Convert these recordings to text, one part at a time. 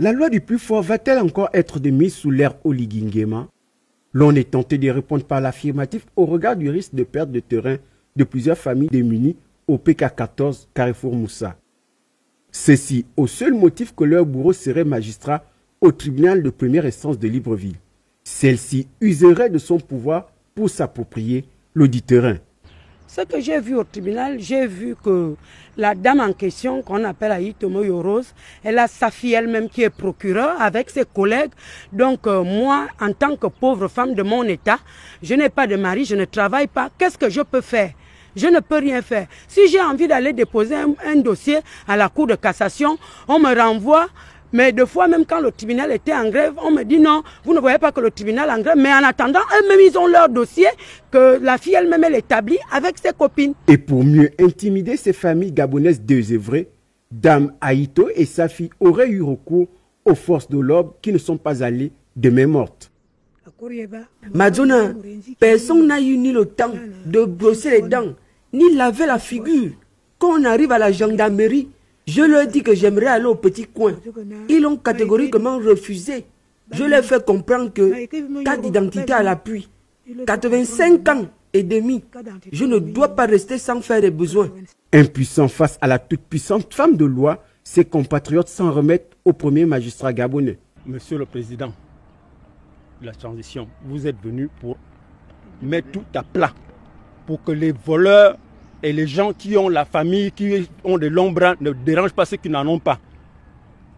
La loi du plus fort va-t-elle encore être démise sous l'ère Oligingema L'on est tenté de répondre par l'affirmatif au regard du risque de perte de terrain de plusieurs familles démunies au PK14 Carrefour Moussa. Ceci au seul motif que leur bourreau serait magistrat au tribunal de première instance de Libreville. Celle-ci userait de son pouvoir pour s'approprier l'audit terrain. Ce que j'ai vu au tribunal, j'ai vu que la dame en question, qu'on appelle Aïtomo Rose, elle a sa fille elle-même qui est procureure avec ses collègues. Donc euh, moi, en tant que pauvre femme de mon état, je n'ai pas de mari, je ne travaille pas. Qu'est-ce que je peux faire je ne peux rien faire. Si j'ai envie d'aller déposer un, dossier à la Cour de cassation, on me renvoie mais deux fois, même quand le tribunal était en grève, on me dit non, vous ne voyez pas que le tribunal est en grève. Mais en attendant, eux-mêmes, ils ont leur dossier que la fille elle-même, elle établit avec ses copines. Et pour mieux intimider ces familles gabonaises désœuvrées, Dame Aïto et sa fille auraient eu recours aux forces de l'ordre qui ne sont pas allées de main morte. Madonna, personne n'a eu ni le temps de brosser les dents, ni laver la figure. Quand on arrive à la gendarmerie, je leur dis que j'aimerais aller au petit coin. Ils l'ont catégoriquement bah, refusé. Bah, je leur ai bah, fait comprendre que, carte d'identité à l'appui, 85 ans et demi, je ne dois pas rester sans faire les besoins. Impuissant face à la toute-puissante femme de loi, ses compatriotes s'en remettent au premier magistrat gabonais. Monsieur le Président la transition, vous êtes venu pour mettre tout à plat, pour que les voleurs et les gens qui ont la famille, qui ont de bras, ne dérangent pas ceux qui n'en ont pas.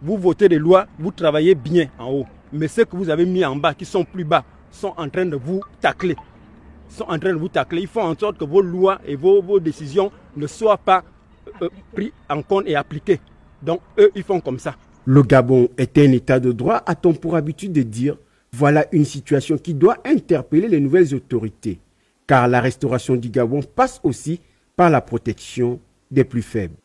Vous votez des lois, vous travaillez bien en haut. Mais ceux que vous avez mis en bas, qui sont plus bas, sont en train de vous tacler. Sont en train de vous tacler. Ils font en sorte que vos lois et vos, décisions ne soient pas pris euh, prises en compte et appliquées. Donc eux, ils font comme ça. Le Gabon est un état de droit, a-t-on pour habitude de dire voilà une situation qui doit interpeller les nouvelles autorités, car la restauration du Gabon passe aussi par la protection des plus faibles.